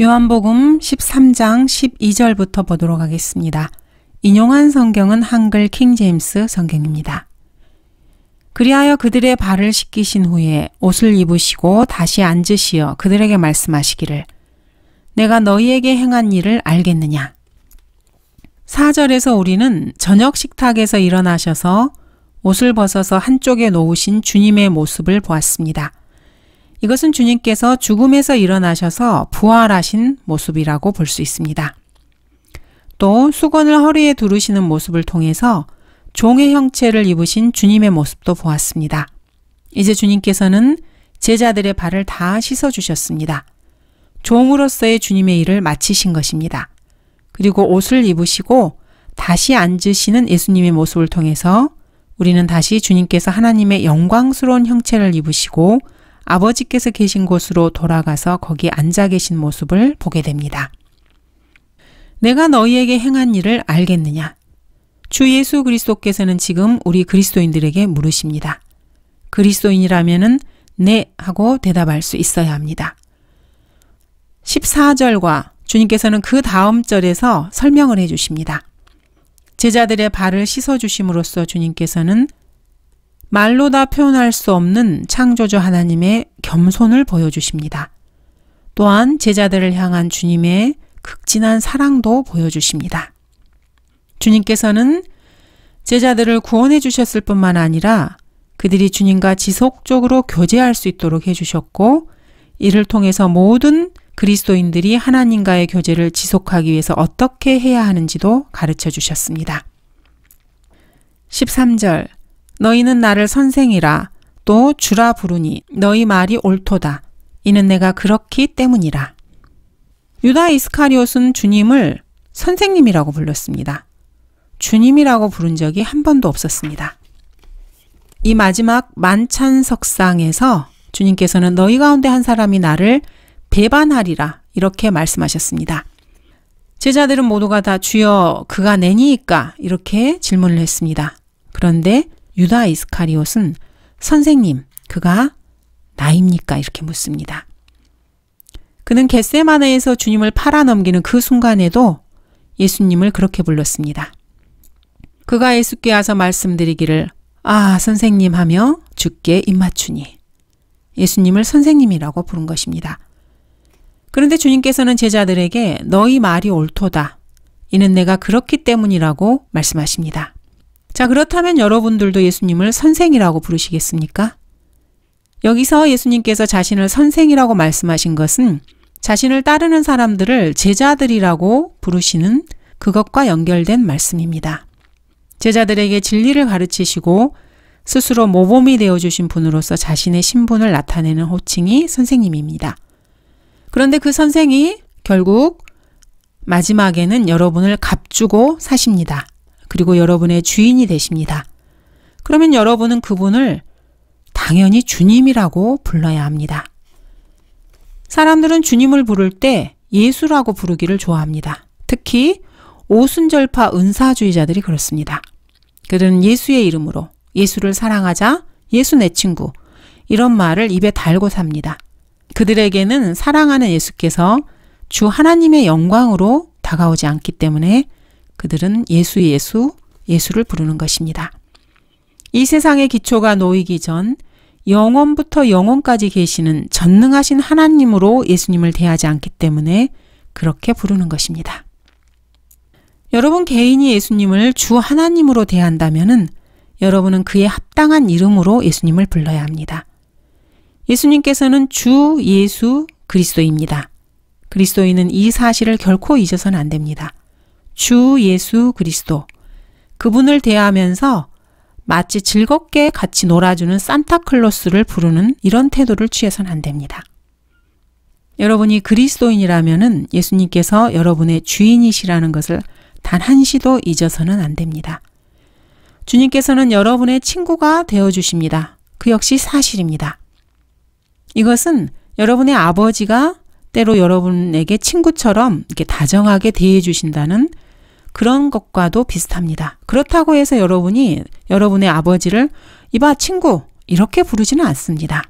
요한복음 13장 12절부터 보도록 하겠습니다. 인용한 성경은 한글 킹제임스 성경입니다. 그리하여 그들의 발을 씻기신 후에 옷을 입으시고 다시 앉으시어 그들에게 말씀하시기를 내가 너희에게 행한 일을 알겠느냐. 4절에서 우리는 저녁 식탁에서 일어나셔서 옷을 벗어서 한쪽에 놓으신 주님의 모습을 보았습니다. 이것은 주님께서 죽음에서 일어나셔서 부활하신 모습이라고 볼 수 있습니다. 또 수건을 허리에 두르시는 모습을 통해서 종의 형체를 입으신 주님의 모습도 보았습니다. 이제 주님께서는 제자들의 발을 다 씻어주셨습니다. 종으로서의 주님의 일을 마치신 것입니다. 그리고 옷을 입으시고 다시 앉으시는 예수님의 모습을 통해서 우리는 다시 주님께서 하나님의 영광스러운 형체를 입으시고 아버지께서 계신 곳으로 돌아가서 거기 앉아 계신 모습을 보게 됩니다. 내가 너희에게 행한 일을 알겠느냐? 주 예수 그리스도께서는 지금 우리 그리스도인들에게 물으십니다. 그리스도인이라면은 네 하고 대답할 수 있어야 합니다. 14절과 주님께서는 그 다음 절에서 설명을 해 주십니다. 제자들의 발을 씻어 주심으로써 주님께서는 말로 다 표현할 수 없는 창조주 하나님의 겸손을 보여주십니다. 또한 제자들을 향한 주님의 극진한 사랑도 보여주십니다. 주님께서는 제자들을 구원해 주셨을 뿐만 아니라 그들이 주님과 지속적으로 교제할 수 있도록 해주셨고 이를 통해서 모든 그리스도인들이 하나님과의 교제를 지속하기 위해서 어떻게 해야 하는지도 가르쳐 주셨습니다. 13절 너희는 나를 선생이라 또 주라 부르니 너희 말이 옳도다. 이는 내가 그렇기 때문이라. 유다 이스카리옷은 주님을 선생님이라고 불렀습니다. 주님이라고 부른 적이 한 번도 없었습니다. 이 마지막 만찬 석상에서 주님께서는 너희 가운데 한 사람이 나를 배반하리라 이렇게 말씀하셨습니다. 제자들은 모두가 다 주여 그가 내니까 이렇게 질문을 했습니다. 그런데 유다 이스카리옷은 선생님, 그가 나입니까? 이렇게 묻습니다. 그는 겟세마네에서 주님을 팔아넘기는 그 순간에도 예수님을 그렇게 불렀습니다. 그가 예수께 와서 말씀드리기를 아 선생님 하며 주께 입맞추니 예수님을 선생님이라고 부른 것입니다. 그런데 주님께서는 제자들에게 너희 말이 옳도다. 이는 내가 그렇기 때문이라고 말씀하십니다. 자, 그렇다면 여러분들도 예수님을 선생이라고 부르시겠습니까? 여기서 예수님께서 자신을 선생이라고 말씀하신 것은 자신을 따르는 사람들을 제자들이라고 부르시는 그것과 연결된 말씀입니다. 제자들에게 진리를 가르치시고 스스로 모범이 되어주신 분으로서 자신의 신분을 나타내는 호칭이 선생님입니다. 그런데 그 선생이 결국 마지막에는 여러분을 값주고 사십니다. 그리고 여러분의 주인이 되십니다. 그러면 여러분은 그분을 당연히 주님이라고 불러야 합니다. 사람들은 주님을 부를 때 예수라고 부르기를 좋아합니다. 특히 오순절파 은사주의자들이 그렇습니다. 그들은 예수의 이름으로 예수를 사랑하자, 예수 내 친구 이런 말을 입에 달고 삽니다. 그들에게는 사랑하는 예수께서 주 하나님의 영광으로 다가오지 않기 때문에 그들은 예수 예수 예수를 부르는 것입니다. 이 세상의 기초가 놓이기 전 영원부터 영원까지 계시는 전능하신 하나님으로 예수님을 대하지 않기 때문에 그렇게 부르는 것입니다. 여러분 개인이 예수님을 주 하나님으로 대한다면은 여러분은 그의 합당한 이름으로 예수님을 불러야 합니다. 예수님께서는 주 예수 그리스도입니다. 그리스도인은 이 사실을 결코 잊어서는 안 됩니다. 주 예수 그리스도. 그분을 대하면서 마치 즐겁게 같이 놀아주는 산타클로스를 부르는 이런 태도를 취해선 안 됩니다. 여러분이 그리스도인이라면은 예수님께서 여러분의 주인이시라는 것을 단 한시도 잊어서는 안 됩니다. 주님께서는 여러분의 친구가 되어 주십니다. 그 역시 사실입니다. 이것은 여러분의 아버지가 때로 여러분에게 친구처럼 이렇게 다정하게 대해 주신다는 그런 것과도 비슷합니다. 그렇다고 해서 여러분이 여러분의 아버지를 이봐 친구 이렇게 부르지는 않습니다.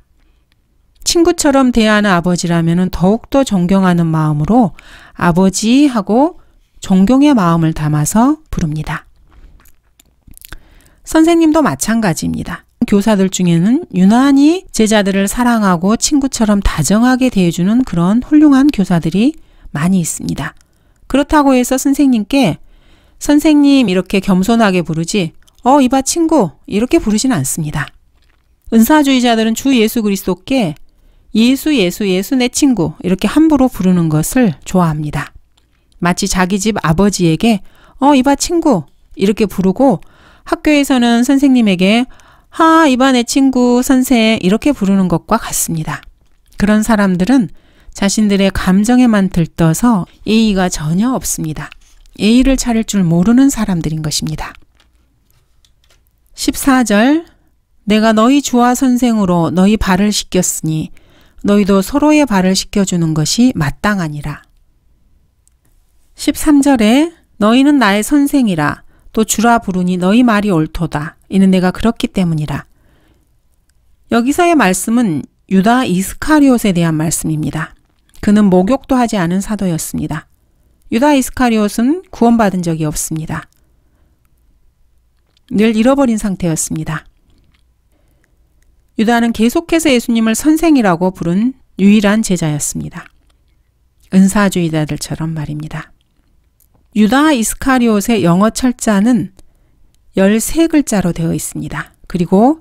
친구처럼 대하는 아버지라면 더욱더 존경하는 마음으로 아버지하고 존경의 마음을 담아서 부릅니다. 선생님도 마찬가지입니다. 교사들 중에는 유난히 제자들을 사랑하고 친구처럼 다정하게 대해주는 그런 훌륭한 교사들이 많이 있습니다. 그렇다고 해서 선생님께 선생님 이렇게 겸손하게 부르지 어 이봐 친구 이렇게 부르진 않습니다. 은사주의자들은 주 예수 그리스도께 예수 예수 예수 내 친구 이렇게 함부로 부르는 것을 좋아합니다. 마치 자기 집 아버지에게 어 이봐 친구 이렇게 부르고 학교에서는 선생님에게 하 이봐 내 친구 선생 이렇게 부르는 것과 같습니다. 그런 사람들은 자신들의 감정에만 들떠서 예의가 전혀 없습니다. 예의를 차릴 줄 모르는 사람들인 것입니다. 14절 내가 너희 주와 선생으로 너희 발을 씻겼으니 너희도 서로의 발을 씻겨주는 것이 마땅하니라. 13절에 너희는 나의 선생이라 또 주라 부르니 너희 말이 옳도다. 이는 내가 그렇기 때문이라. 여기서의 말씀은 유다 이스카리옷에 대한 말씀입니다. 그는 목욕도 하지 않은 사도였습니다. 유다 이스카리옷은 구원받은 적이 없습니다. 늘 잃어버린 상태였습니다. 유다는 계속해서 예수님을 선생이라고 부른 유일한 제자였습니다. 은사주의자들처럼 말입니다. 유다 이스카리옷의 영어 철자는 13글자로 되어 있습니다. 그리고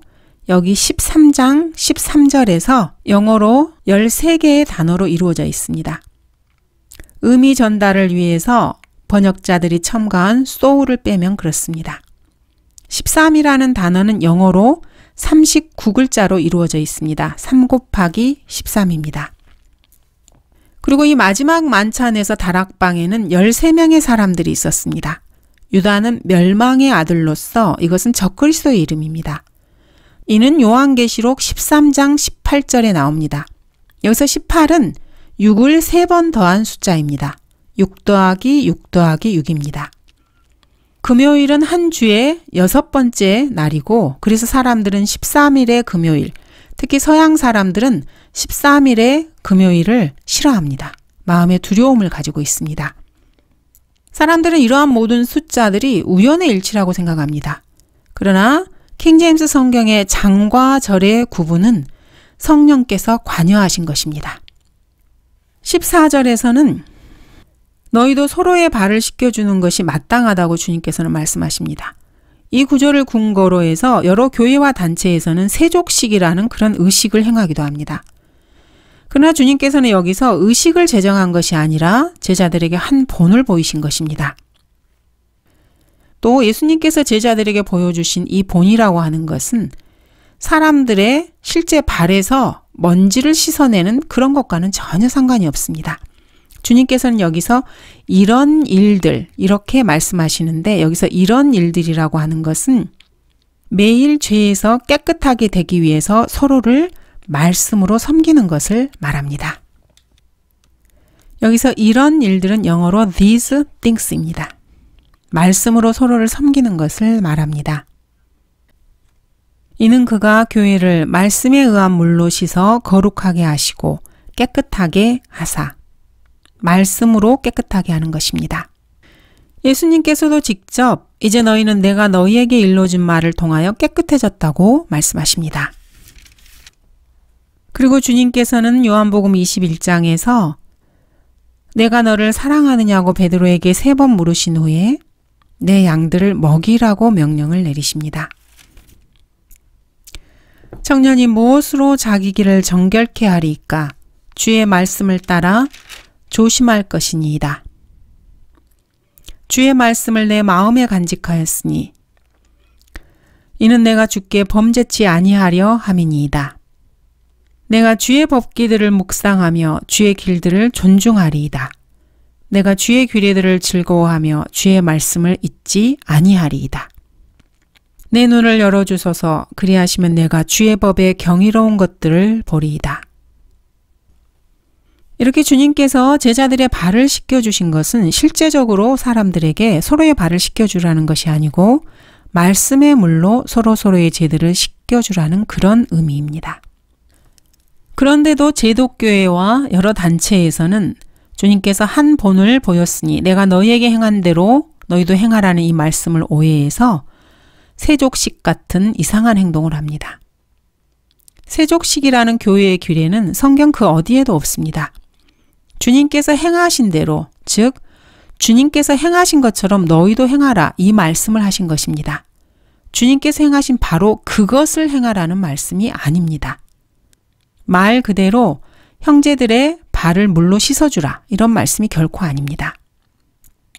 여기 13장 13절에서 영어로 13개의 단어로 이루어져 있습니다. 의미 전달을 위해서 번역자들이 첨가한 소울을 빼면 그렇습니다. 13이라는 단어는 영어로 39글자로 이루어져 있습니다. 3 곱하기 13입니다. 그리고 이 마지막 만찬에서 다락방에는 13명의 사람들이 있었습니다. 유다는 멸망의 아들로서 이것은 적그리스도의 이름입니다. 이는 요한계시록 13장 18절에 나옵니다. 여기서 18은 6을 3번 더한 숫자입니다. 6 더하기 6 더하기 6입니다. 금요일은 한주에 여섯 번째 날이고 그래서 사람들은 13일의 금요일, 특히 서양 사람들은 13일의 금요일을 싫어합니다. 마음의 두려움을 가지고 있습니다. 사람들은 이러한 모든 숫자들이 우연의 일치라고 생각합니다. 그러나 킹제임스 성경의 장과 절의 구분은 성령께서 관여하신 것입니다. 14절에서는 너희도 서로의 발을 씻겨주는 것이 마땅하다고 주님께서는 말씀하십니다. 이 구절을 궁거로 해서 여러 교회와 단체에서는 세족식이라는 그런 의식을 행하기도 합니다. 그러나 주님께서는 여기서 의식을 제정한 것이 아니라 제자들에게 한 본을 보이신 것입니다. 또 예수님께서 제자들에게 보여주신 이 본이라고 하는 것은 사람들의 실제 발에서 먼지를 씻어내는 그런 것과는 전혀 상관이 없습니다. 주님께서는 여기서 이런 일들, 이렇게 말씀하시는데 여기서 이런 일들이라고 하는 것은 매일 죄에서 깨끗하게 되기 위해서 서로를 말씀으로 섬기는 것을 말합니다. 여기서 이런 일들은 영어로 these things입니다. 말씀으로 서로를 섬기는 것을 말합니다. 이는 그가 교회를 말씀에 의한 물로 씻어 거룩하게 하시고 깨끗하게 하사. 말씀으로 깨끗하게 하는 것입니다. 예수님께서도 직접 이제 너희는 내가 너희에게 일러준 말을 통하여 깨끗해졌다고 말씀하십니다. 그리고 주님께서는 요한복음 21장에서 내가 너를 사랑하느냐고 베드로에게 세 번 물으신 후에 내 양들을 먹이라고 명령을 내리십니다. 청년이 무엇으로 자기 길을 정결케 하리이까 주의 말씀을 따라 조심할 것이니이다. 주의 말씀을 내 마음에 간직하였으니 이는 내가 주께 범죄치 아니하려 함이니이다. 내가 주의 법기들을 묵상하며 주의 길들을 존중하리이다. 내가 주의 규례들을 즐거워하며 주의 말씀을 잊지 아니하리이다. 내 눈을 열어주소서 그리하시면 내가 주의 법에 경이로운 것들을 버리이다. 이렇게 주님께서 제자들의 발을 씻겨주신 것은 실제적으로 사람들에게 서로의 발을 씻겨주라는 것이 아니고 말씀의 물로 서로서로의 죄들을 씻겨주라는 그런 의미입니다. 그런데도 제도교회와 여러 단체에서는 주님께서 한 본을 보였으니 내가 너희에게 행한 대로 너희도 행하라는 이 말씀을 오해해서 세족식 같은 이상한 행동을 합니다. 세족식이라는 교회의 규례는 성경 그 어디에도 없습니다. 주님께서 행하신 대로, 즉, 주님께서 행하신 것처럼 너희도 행하라 이 말씀을 하신 것입니다. 주님께서 행하신 바로 그것을 행하라는 말씀이 아닙니다. 말 그대로 형제들의 발을 물로 씻어주라 이런 말씀이 결코 아닙니다.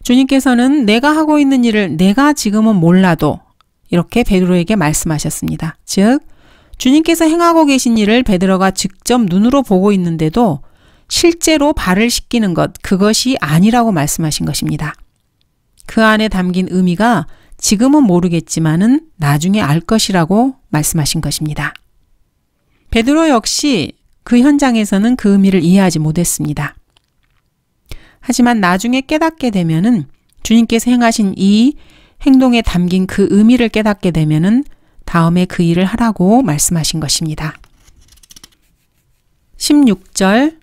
주님께서는 내가 하고 있는 일을 내가 지금은 몰라도 이렇게 베드로에게 말씀하셨습니다. 즉 주님께서 행하고 계신 일을 베드로가 직접 눈으로 보고 있는데도 실제로 발을 씻기는 것 그것이 아니라고 말씀하신 것입니다. 그 안에 담긴 의미가 지금은 모르겠지만은 나중에 알 것이라고 말씀하신 것입니다. 베드로 역시 그 현장에서는 그 의미를 이해하지 못했습니다. 하지만 나중에 깨닫게 되면은 주님께서 행하신 이 행동에 담긴 그 의미를 깨닫게 되면은 다음에 그 일을 하라고 말씀하신 것입니다. 16절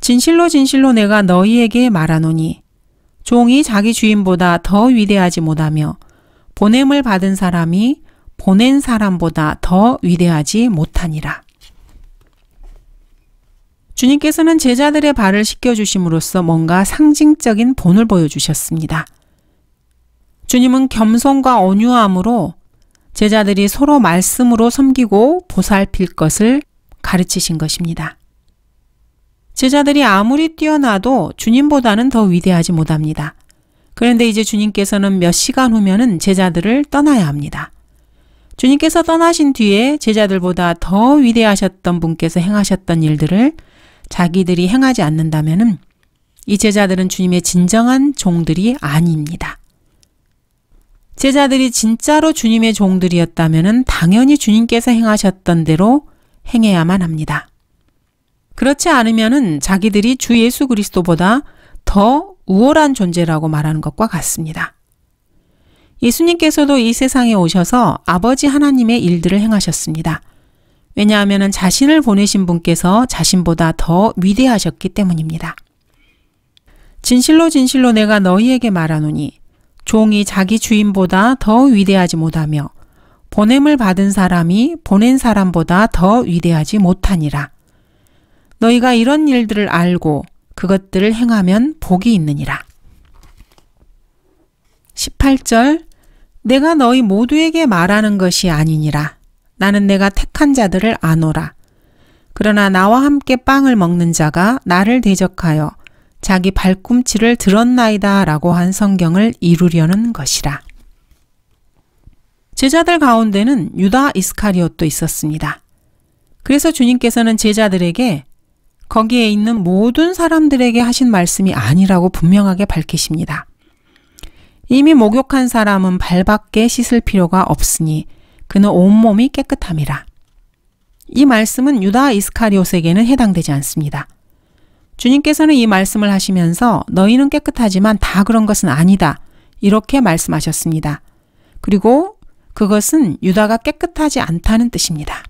진실로 진실로 내가 너희에게 말하노니 종이 자기 주인보다 더 위대하지 못하며 보냄을 받은 사람이 보낸 사람보다 더 위대하지 못하니라. 주님께서는 제자들의 발을 씻겨주심으로써 뭔가 상징적인 본을 보여주셨습니다. 주님은 겸손과 온유함으로 제자들이 서로 말씀으로 섬기고 보살필 것을 가르치신 것입니다. 제자들이 아무리 뛰어나도 주님보다는 더 위대하지 못합니다. 그런데 이제 주님께서는 몇 시간 후면은 제자들을 떠나야 합니다. 주님께서 떠나신 뒤에 제자들보다 더 위대하셨던 분께서 행하셨던 일들을 자기들이 행하지 않는다면이 제자들은 주님의 진정한 종들이 아닙니다. 제자들이 진짜로 주님의 종들이었다면 당연히 주님께서 행하셨던 대로 행해야만 합니다. 그렇지 않으면 자기들이 주 예수 그리스도보다 더 우월한 존재라고 말하는 것과 같습니다. 예수님께서도 이 세상에 오셔서 아버지 하나님의 일들을 행하셨습니다. 왜냐하면 자신을 보내신 분께서 자신보다 더 위대하셨기 때문입니다. 진실로 진실로 내가 너희에게 말하노니 종이 자기 주인보다 더 위대하지 못하며 보냄을 받은 사람이 보낸 사람보다 더 위대하지 못하니라. 너희가 이런 일들을 알고 그것들을 행하면 복이 있느니라. 18절 내가 너희 모두에게 말하는 것이 아니니라. 나는 내가 택한 자들을 아노라. 그러나 나와 함께 빵을 먹는 자가 나를 대적하여 자기 발꿈치를 들었나이다 라고 한 성경을 이루려는 것이라. 제자들 가운데는 유다 이스카리옷도 있었습니다. 그래서 주님께서는 제자들에게 거기에 있는 모든 사람들에게 하신 말씀이 아니라고 분명하게 밝히십니다. 이미 목욕한 사람은 발밖에 씻을 필요가 없으니 그는 온몸이 깨끗함이라. 이 말씀은 유다 이스카리옷에게는 해당되지 않습니다. 주님께서는 이 말씀을 하시면서 너희는 깨끗하지만 다 그런 것은 아니다. 이렇게 말씀하셨습니다. 그리고 그것은 유다가 깨끗하지 않다는 뜻입니다.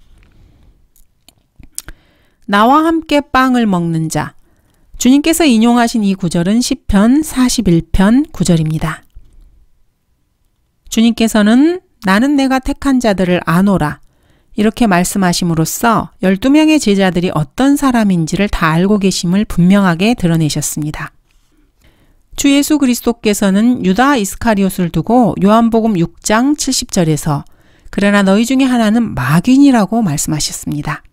나와 함께 빵을 먹는 자. 주님께서 인용하신 이 구절은 10편 41편 구절입니다. 주님께서는 나는 내가 택한 자들을 아노라. 이렇게 말씀하심으로써 12명의 제자들이 어떤 사람인지를 다 알고 계심을 분명하게 드러내셨습니다. 주 예수 그리스도께서는 유다 이스카리옷을 두고 요한복음 6장 70절에서 그러나 너희 중에 하나는 마귀니라고 말씀하셨습니다.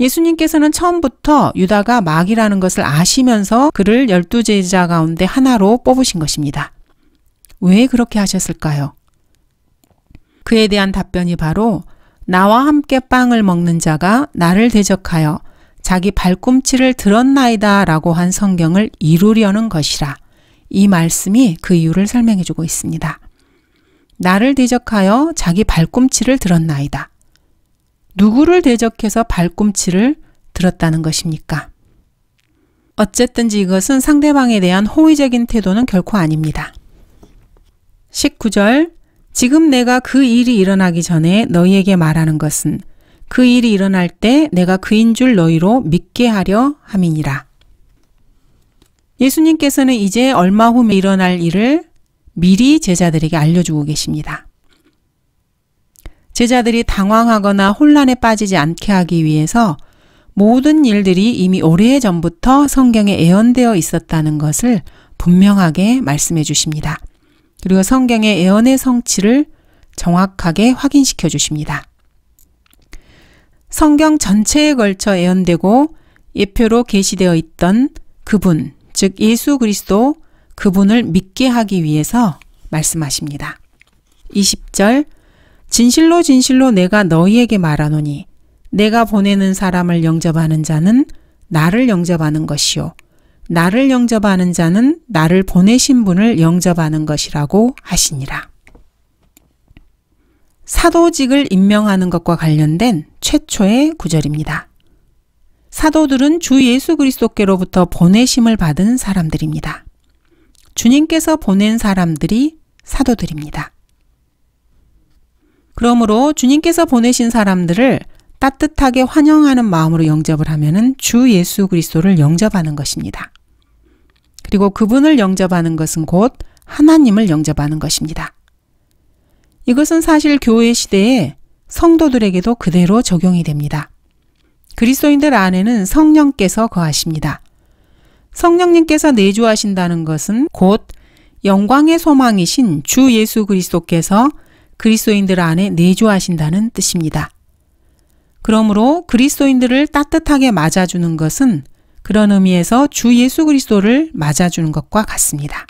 예수님께서는 처음부터 유다가 마귀라는 것을 아시면서 그를 열두 제자 가운데 하나로 뽑으신 것입니다. 왜 그렇게 하셨을까요? 그에 대한 답변이 바로 나와 함께 빵을 먹는 자가 나를 대적하여 자기 발꿈치를 들었나이다 라고 한 성경을 이루려는 것이라. 이 말씀이 그 이유를 설명해 주고 있습니다. 나를 대적하여 자기 발꿈치를 들었나이다. 누구를 대적해서 발꿈치를 들었다는 것입니까? 어쨌든지 이것은 상대방에 대한 호의적인 태도는 결코 아닙니다. 19절 지금 내가 그 일이 일어나기 전에 너희에게 말하는 것은 그 일이 일어날 때 내가 그인 줄 너희로 믿게 하려 함이니라. 예수님께서는 이제 얼마 후에 일어날 일을 미리 제자들에게 알려주고 계십니다. 제자들이 당황하거나 혼란에 빠지지 않게 하기 위해서 모든 일들이 이미 오래 전부터 성경에 예언되어 있었다는 것을 분명하게 말씀해 주십니다. 그리고 성경의 예언의 성취를 정확하게 확인시켜 주십니다. 성경 전체에 걸쳐 예언되고 예표로 계시되어 있던 그분, 즉 예수 그리스도 그분을 믿게 하기 위해서 말씀하십니다. 20절 진실로 진실로 내가 너희에게 말하노니 내가 보내는 사람을 영접하는 자는 나를 영접하는 것이요 나를 영접하는 자는 나를 보내신 분을 영접하는 것이라고 하시니라. 사도직을 임명하는 것과 관련된 최초의 구절입니다. 사도들은 주 예수 그리스도께로부터 보내심을 받은 사람들입니다. 주님께서 보낸 사람들이 사도들입니다. 그러므로 주님께서 보내신 사람들을 따뜻하게 환영하는 마음으로 영접을 하면은 주 예수 그리스도를 영접하는 것입니다. 그리고 그분을 영접하는 것은 곧 하나님을 영접하는 것입니다. 이것은 사실 교회 시대에 성도들에게도 그대로 적용이 됩니다. 그리스도인들 안에는 성령께서 거하십니다. 성령님께서 내주하신다는 것은 곧 영광의 소망이신 주 예수 그리스도께서 그리스도인들 안에 내주하신다는 뜻입니다. 그러므로 그리스도인들을 따뜻하게 맞아주는 것은 그런 의미에서 주 예수 그리스도를 맞아주는 것과 같습니다.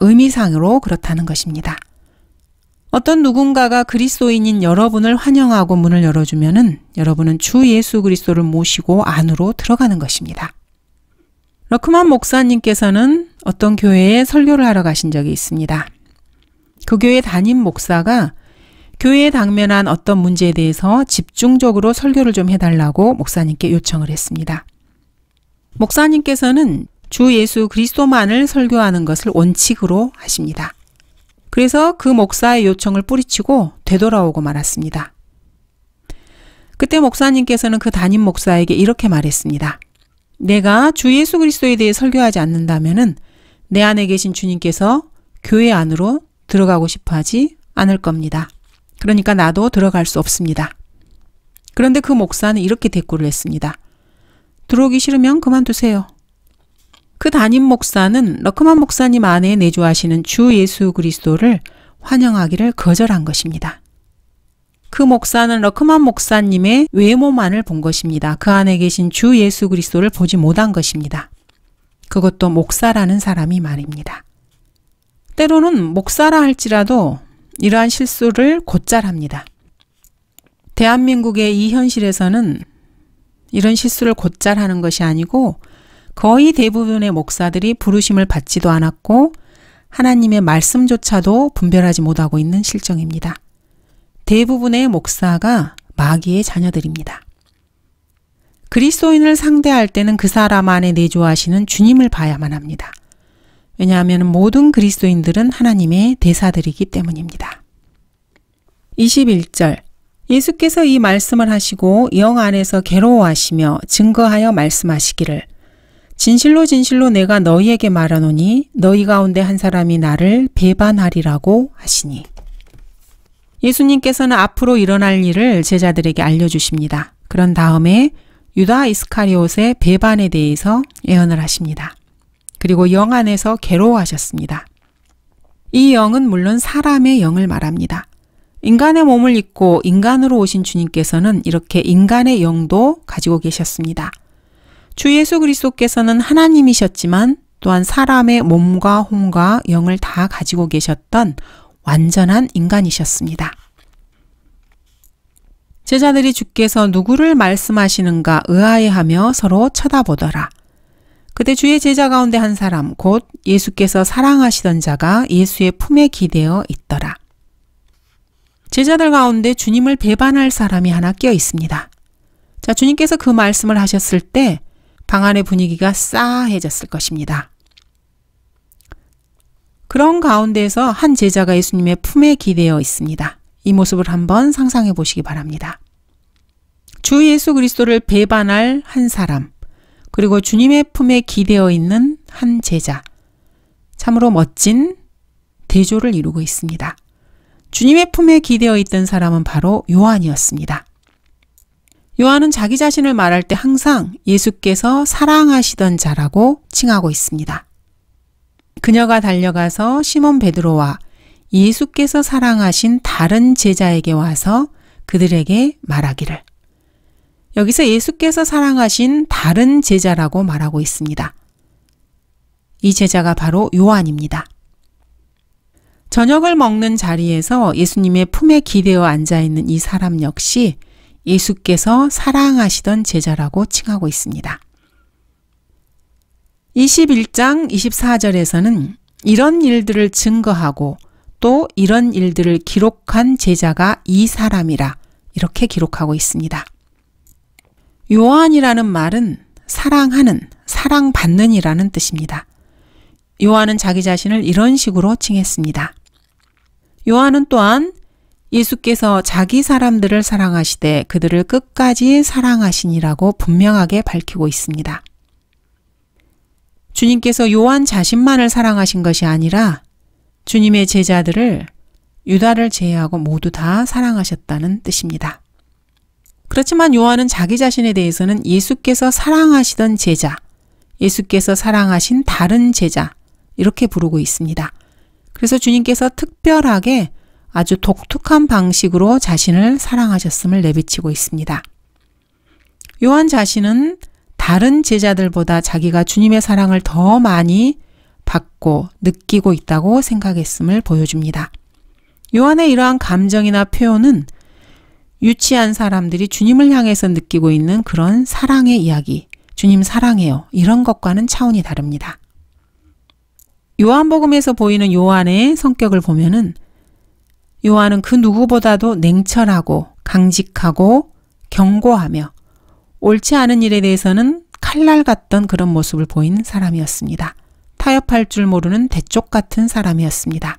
의미상으로 그렇다는 것입니다. 어떤 누군가가 그리스도인인 여러분을 환영하고 문을 열어주면 여러분은 주 예수 그리스도를 모시고 안으로 들어가는 것입니다. 러크만 목사님께서는 어떤 교회에 설교를 하러 가신 적이 있습니다. 그 교회 담임 목사가 교회에 당면한 어떤 문제에 대해서 집중적으로 설교를 좀 해달라고 목사님께 요청을 했습니다. 목사님께서는 주 예수 그리스도만을 설교하는 것을 원칙으로 하십니다. 그래서 그 목사의 요청을 뿌리치고 되돌아오고 말았습니다. 그때 목사님께서는 그 담임 목사에게 이렇게 말했습니다. 내가 주 예수 그리스도에 대해 설교하지 않는다면내 안에 계신 주님께서 교회 안으로 들어가고 싶어 하지 않을 겁니다. 그러니까 나도 들어갈 수 없습니다. 그런데 그 목사는 이렇게 대꾸를 했습니다. 들어오기 싫으면 그만두세요. 그 담임 목사는 러크만 목사님 안에 내주하시는 주 예수 그리스도를 환영하기를 거절한 것입니다. 그 목사는 러크만 목사님의 외모만을 본 것입니다. 그 안에 계신 주 예수 그리스도를 보지 못한 것입니다. 그것도 목사라는 사람이 말입니다. 때로는 목사라 할지라도 이러한 실수를 곧잘 합니다. 대한민국의 이 현실에서는 이런 실수를 곧잘 하는 것이 아니고 거의 대부분의 목사들이 부르심을 받지도 않았고 하나님의 말씀조차도 분별하지 못하고 있는 실정입니다. 대부분의 목사가 마귀의 자녀들입니다. 그리스도인을 상대할 때는 그 사람 안에 내주하시는 주님을 봐야만 합니다. 왜냐하면 모든 그리스도인들은 하나님의 대사들이기 때문입니다. 21절 예수께서 이 말씀을 하시고 영 안에서 괴로워하시며 증거하여 말씀하시기를 진실로 진실로 내가 너희에게 말하노니 너희 가운데 한 사람이 나를 배반하리라고 하시니 예수님께서는 앞으로 일어날 일을 제자들에게 알려주십니다. 그런 다음에 유다 이스카리옷의 배반에 대해서 예언을 하십니다. 그리고 영 안에서 괴로워하셨습니다. 이 영은 물론 사람의 영을 말합니다. 인간의 몸을 입고 인간으로 오신 주님께서는 이렇게 인간의 영도 가지고 계셨습니다. 주 예수 그리스도께서는 하나님이셨지만 또한 사람의 몸과 혼과 영을 다 가지고 계셨던 완전한 인간이셨습니다. 제자들이 주께서 누구를 말씀하시는가 의아해하며 서로 쳐다보더라. 그때 주의 제자 가운데 한 사람 곧 예수께서 사랑하시던 자가 예수의 품에 기대어 있더라. 제자들 가운데 주님을 배반할 사람이 하나 껴 있습니다. 자, 주님께서 그 말씀을 하셨을 때방 안의 분위기가 싸해졌을 것입니다. 그런 가운데에서 한 제자가 예수님의 품에 기대어 있습니다. 이 모습을 한번 상상해 보시기 바랍니다. 주 예수 그리스도를 배반할 한 사람, 그리고 주님의 품에 기대어 있는 한 제자. 참으로 멋진 대조를 이루고 있습니다. 주님의 품에 기대어 있던 사람은 바로 요한이었습니다. 요한은 자기 자신을 말할 때 항상 예수께서 사랑하시던 자라고 칭하고 있습니다. 그녀가 달려가서 시몬 베드로와 예수께서 사랑하신 다른 제자에게 와서 그들에게 말하기를. 여기서 예수께서 사랑하신 다른 제자라고 말하고 있습니다. 이 제자가 바로 요한입니다. 저녁을 먹는 자리에서 예수님의 품에 기대어 앉아 있는 이 사람 역시 예수께서 사랑하시던 제자라고 칭하고 있습니다. 21장 24절에서는 이런 일들을 증거하고 또 이런 일들을 기록한 제자가 이 사람이라 이렇게 기록하고 있습니다. 요한이라는 말은 사랑하는, 사랑받는이라는 뜻입니다. 요한은 자기 자신을 이런 식으로 칭했습니다 요한은 또한 예수께서 자기 사람들을 사랑하시되 그들을 끝까지 사랑하시니라고 분명하게 밝히고 있습니다. 주님께서 요한 자신만을 사랑하신 것이 아니라 주님의 제자들을 유다를 제외하고 모두 다 사랑하셨다는 뜻입니다. 그렇지만 요한은 자기 자신에 대해서는 예수께서 사랑하시던 제자, 예수께서 사랑하신 다른 제자, 이렇게 부르고 있습니다. 그래서 주님께서 특별하게 아주 독특한 방식으로 자신을 사랑하셨음을 내비치고 있습니다. 요한 자신은 다른 제자들보다 자기가 주님의 사랑을 더 많이 받고 느끼고 있다고 생각했음을 보여줍니다. 요한의 이러한 감정이나 표현은 유치한 사람들이 주님을 향해서 느끼고 있는 그런 사랑의 이야기, 주님 사랑해요. 이런 것과는 차원이 다릅니다. 요한복음에서 보이는 요한의 성격을 보면은 요한은 그 누구보다도 냉철하고 강직하고 경고하며 옳지 않은 일에 대해서는 칼날 같던 그런 모습을 보인 사람이었습니다. 타협할 줄 모르는 대쪽 같은 사람이었습니다.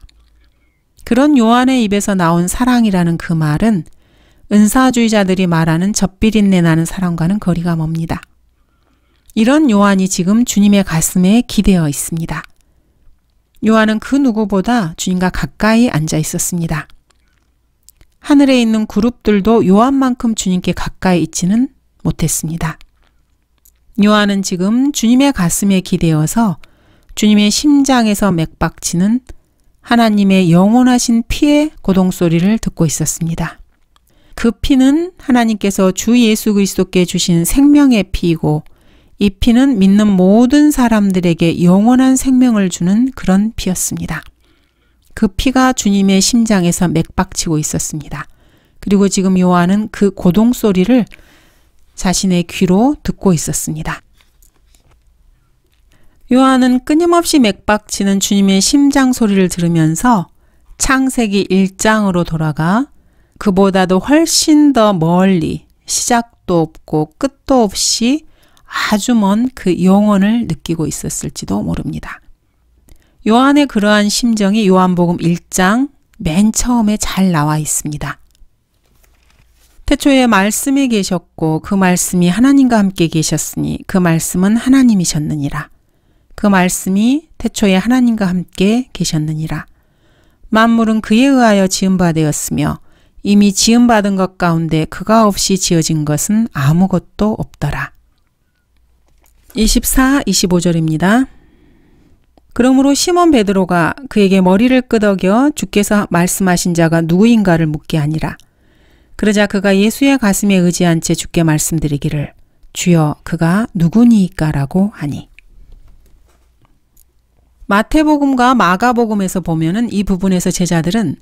그런 요한의 입에서 나온 사랑이라는 그 말은 은사주의자들이 말하는 젖비린내 나는 사람과는 거리가 멉니다. 이런 요한이 지금 주님의 가슴에 기대어 있습니다. 요한은 그 누구보다 주님과 가까이 앉아 있었습니다. 하늘에 있는 그룹들도 요한만큼 주님께 가까이 있지는 못했습니다. 요한은 지금 주님의 가슴에 기대어서 주님의 심장에서 맥박치는 하나님의 영원하신 피의 고동 소리를 듣고 있었습니다. 그 피는 하나님께서 주 예수 그리스도께 주신 생명의 피이고 이 피는 믿는 모든 사람들에게 영원한 생명을 주는 그런 피였습니다. 그 피가 주님의 심장에서 맥박치고 있었습니다. 그리고 지금 요한은 그 고동 소리를 자신의 귀로 듣고 있었습니다. 요한은 끊임없이 맥박치는 주님의 심장 소리를 들으면서 창세기 1장으로 돌아가 그보다도 훨씬 더 멀리 시작도 없고 끝도 없이 아주 먼 그 영혼을 느끼고 있었을지도 모릅니다. 요한의 그러한 심정이 요한복음 1장 맨 처음에 잘 나와 있습니다. 태초에 말씀이 계셨고 그 말씀이 하나님과 함께 계셨으니 그 말씀은 하나님이셨느니라. 그 말씀이 태초에 하나님과 함께 계셨느니라. 만물은 그에 의하여 지음받 되었으며 이미 지음받은 것 가운데 그가 없이 지어진 것은 아무것도 없더라. 24, 25절입니다. 그러므로 시몬 베드로가 그에게 머리를 끄덕여 주께서 말씀하신 자가 누구인가를 묻게 아니라 그러자 그가 예수의 가슴에 의지한 채 주께 말씀드리기를 주여 그가 누구니까라고 하니 마태복음과 마가복음에서 보면은 이 부분에서 제자들은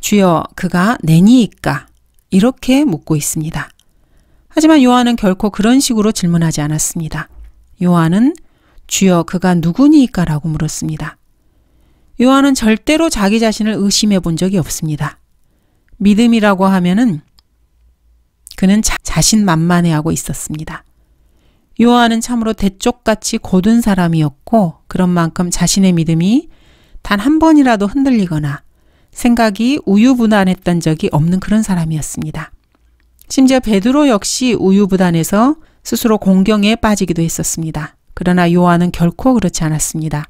주여 그가 내니이까 이렇게 묻고 있습니다. 하지만 요한은 결코 그런 식으로 질문하지 않았습니다. 요한은 주여 그가 누구니까라고 물었습니다. 요한은 절대로 자기 자신을 의심해 본 적이 없습니다. 믿음이라고 하면은 그는 자, 신 만만해하고 있었습니다. 요한은 참으로 대쪽같이 곧은 사람이었고 그런 만큼 자신의 믿음이 단 한 번이라도 흔들리거나 생각이 우유부단했던 적이 없는 그런 사람이었습니다. 심지어 베드로 역시 우유부단해서 스스로 공경에 빠지기도 했었습니다. 그러나 요한은 결코 그렇지 않았습니다.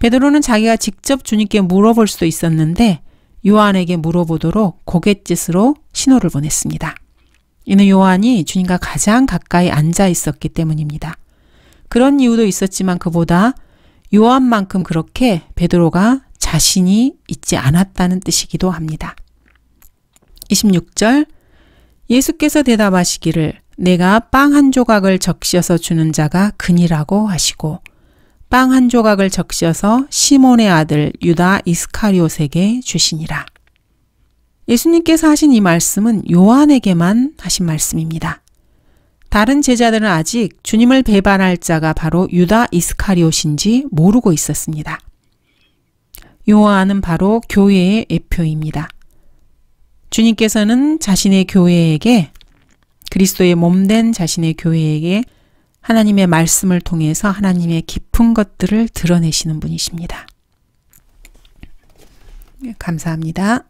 베드로는 자기가 직접 주님께 물어볼 수도 있었는데 요한에게 물어보도록 고갯짓으로 신호를 보냈습니다. 이는 요한이 주님과 가장 가까이 앉아 있었기 때문입니다. 그런 이유도 있었지만 그보다 요한만큼 그렇게 베드로가 자신이 있지 않았다는 뜻이기도 합니다. 26절 예수께서 대답하시기를 내가 빵 한 조각을 적셔서 주는 자가 그니라고 하시고 빵 한 조각을 적셔서 시몬의 아들 유다 이스카리옷에게 주시니라. 예수님께서 하신 이 말씀은 요한에게만 하신 말씀입니다. 다른 제자들은 아직 주님을 배반할 자가 바로 유다 이스카리옷인지 모르고 있었습니다. 요한은 바로 교회의 애표입니다. 주님께서는 자신의 교회에게 그리스도의 몸된 자신의 교회에게 하나님의 말씀을 통해서 하나님의 깊은 것들을 드러내시는 분이십니다. 네, 감사합니다.